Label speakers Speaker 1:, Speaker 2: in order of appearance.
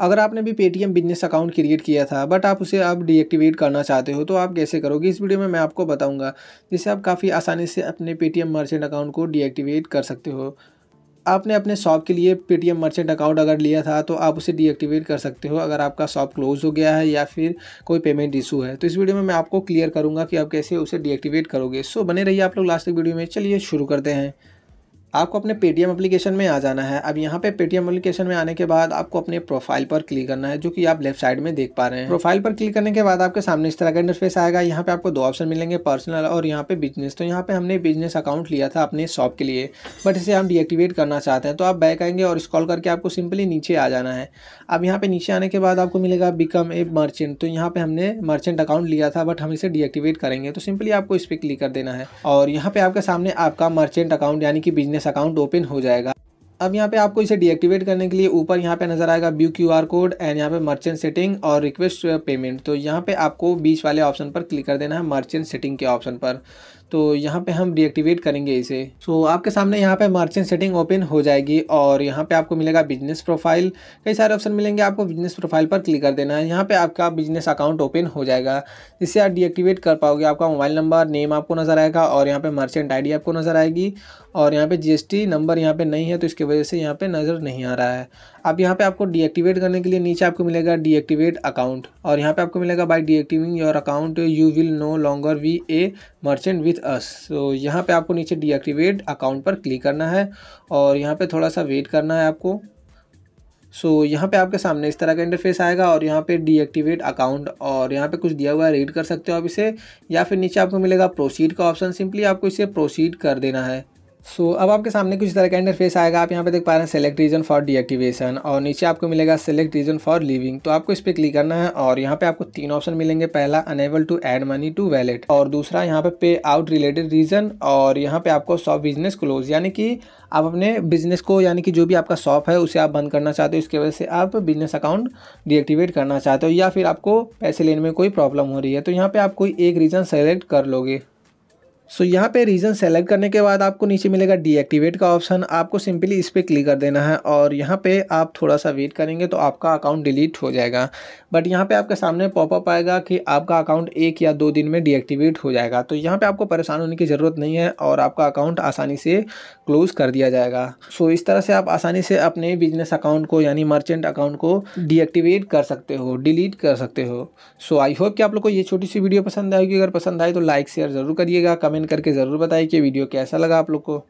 Speaker 1: अगर आपने भी पेटीएम बिजनेस अकाउंट क्रिएट किया था बट आप उसे अब डीएक्टिवेट करना चाहते हो तो आप कैसे करोगे इस वीडियो में मैं आपको बताऊंगा जिससे आप काफ़ी आसानी से अपने पेटीएम मर्चेंट अकाउंट को डीएक्टिवेट कर सकते हो आपने अपने शॉप के लिए पेटीएम मर्चेंट अकाउंट अगर लिया था तो आप उसे डीएक्टिवेट कर सकते हो अगर आपका शॉप क्लोज़ हो गया है या फिर कोई पेमेंट इशू है तो इस वीडियो में मैं आपको क्लियर करूँगा कि आप कैसे उसे डीएक्टिवेट करोगे सो बने रहिए आप लोग लास्ट वीडियो में चलिए शुरू करते हैं आपको अपने पेटीएम एप्लीकेशन में आ जाना है अब यहाँ पे पेटीएम एप्लीकेशन में आने के बाद आपको अपने प्रोफाइल पर क्लिक करना है जो कि आप लेफ्ट साइड में देख पा रहे हैं प्रोफाइल पर क्लिक करने के बाद आपके सामने इस तरह का इंटरफेस आएगा यहाँ पे आपको दो ऑप्शन मिलेंगे पर्सनल और यहाँ पे बिजनेस तो यहाँ पे हमने बिजनेस अकाउंट लिया था अपने शॉप के लिए बट इसे हम डीएक्टिवेट करना चाहते हैं तो आप बैक आएंगे और स्कॉल करके आपको सिंपली नीचे आ जाना है अब यहाँ पे नीचे आने के बाद आपको मिलेगा बिकम ए मर्चेंट तो यहाँ पे हमने मर्चेंट अकाउंट लिया था बट हम इसे डीएक्टिवेट करेंगे तो सिंपली आपको इस पर क्लिक कर देना है और यहाँ पे आपके सामने आपका मर्चेंट अकाउंट यानी कि बिजनेस बिजनेस अकाउंट ओपन हो जाएगा अब यहाँ पे आपको इसे डीएक्टिवेट करने के लिए ऊपर यहाँ पे नज़र आएगा view Q R code and यहाँ पे मर्चेंट सेटिंग और रिक्वेस्ट पेमेंट तो यहाँ पे आपको बीच वाले ऑप्शन पर क्लिक कर देना है मर्चेंट सेटिंग के ऑप्शन पर तो यहाँ पे हम डीएक्टिवेट करेंगे इसे सो so, आपके सामने यहाँ पे मर्चेंट सेटिंग ओपन हो जाएगी और यहाँ पे आपको मिलेगा बिजनेस प्रोफाइल कई सारे ऑप्शन मिलेंगे आपको बिजनेस प्रोफाइल पर क्लिक कर देना है यहाँ पे आपका बिजनेस अकाउंट ओपन हो जाएगा जिससे आप डीएक्टिवेट कर पाओगे आपका मोबाइल नंबर नेम आपको नज़र आएगा और यहाँ पर मर्चेंट आई आपको नज़र आएगी और यहाँ पर जी नंबर यहाँ पर नहीं है तो इसके वजह से यहाँ पे नज़र नहीं आ रहा है अब यहाँ पे आपको डीएक्टिवेट करने के लिए नीचे आपको मिलेगा डीएक्टिवेट अकाउंट और यहाँ पे आपको मिलेगा by deactivating your account you will no longer be a merchant with us तो यहाँ पे आपको नीचे डीएक्टिवेट अकाउंट पर क्लिक करना है और यहाँ पर थोड़ा सा वेट करना है आपको सो so, यहाँ पे आपके सामने इस तरह का इंटरफेस आएगा और यहाँ पे डीएक्टिवेट अकाउंट और यहाँ पे कुछ दिया हुआ है रीड कर सकते हो आप इसे या फिर नीचे आपको मिलेगा प्रोसीड का ऑप्शन सिंपली आपको इसे प्रोसीड कर देना है सो so, अब आपके सामने कुछ तरह का इंटरफेस आएगा आप यहाँ पे देख पा रहे हैं सेलेक्ट रीजन फॉर डीएक्टिवेशन और नीचे आपको मिलेगा सेलेक्ट रीजन फॉर लिविंग तो आपको इस पर क्लिक करना है और यहाँ पे आपको तीन ऑप्शन मिलेंगे पहला enable to add money to wallet और दूसरा यहाँ पे पे आउट रिलेटेड रीजन और यहाँ पे आपको शॉप बिजनेस क्लोज यानी कि आप अपने बिजनेस को यानी कि जो भी आपका शॉप है उसे आप बंद करना चाहते हो इसकी वजह से आप बिजनेस अकाउंट डीएक्टिवेट करना चाहते हो या फिर आपको पैसे लेने में कोई प्रॉब्लम हो रही है तो यहाँ पे आप कोई एक रीजन सेलेक्ट कर लोगे सो so, यहाँ पे रीजन सेलेक्ट करने के बाद आपको नीचे मिलेगा डीएक्टिवेट का ऑप्शन आपको सिंपली इस पर क्लिक कर देना है और यहाँ पे आप थोड़ा सा वेट करेंगे तो आपका अकाउंट डिलीट हो जाएगा बट यहाँ पे आपके सामने पॉपअप आएगा कि आपका अकाउंट एक या दो दिन में डीएक्टिवेट हो जाएगा तो यहाँ पर आपको परेशान होने की ज़रूरत नहीं है और आपका अकाउंट आसानी से क्लोज़ कर दिया जाएगा सो so, इस तरह से आप आसानी से अपने बिजनेस अकाउंट को यानी मर्चेंट अकाउंट को डीएक्टिवेट कर सकते हो डिलीट कर सकते हो सो आई होप कि आप लोग को ये छोटी सी वीडियो पसंद आएगी अगर पसंद आए तो लाइक शेयर ज़रूर करिएगा कमेंट कमेंट करके ज़रूर बताइए कि वीडियो कैसा लगा आप लोग को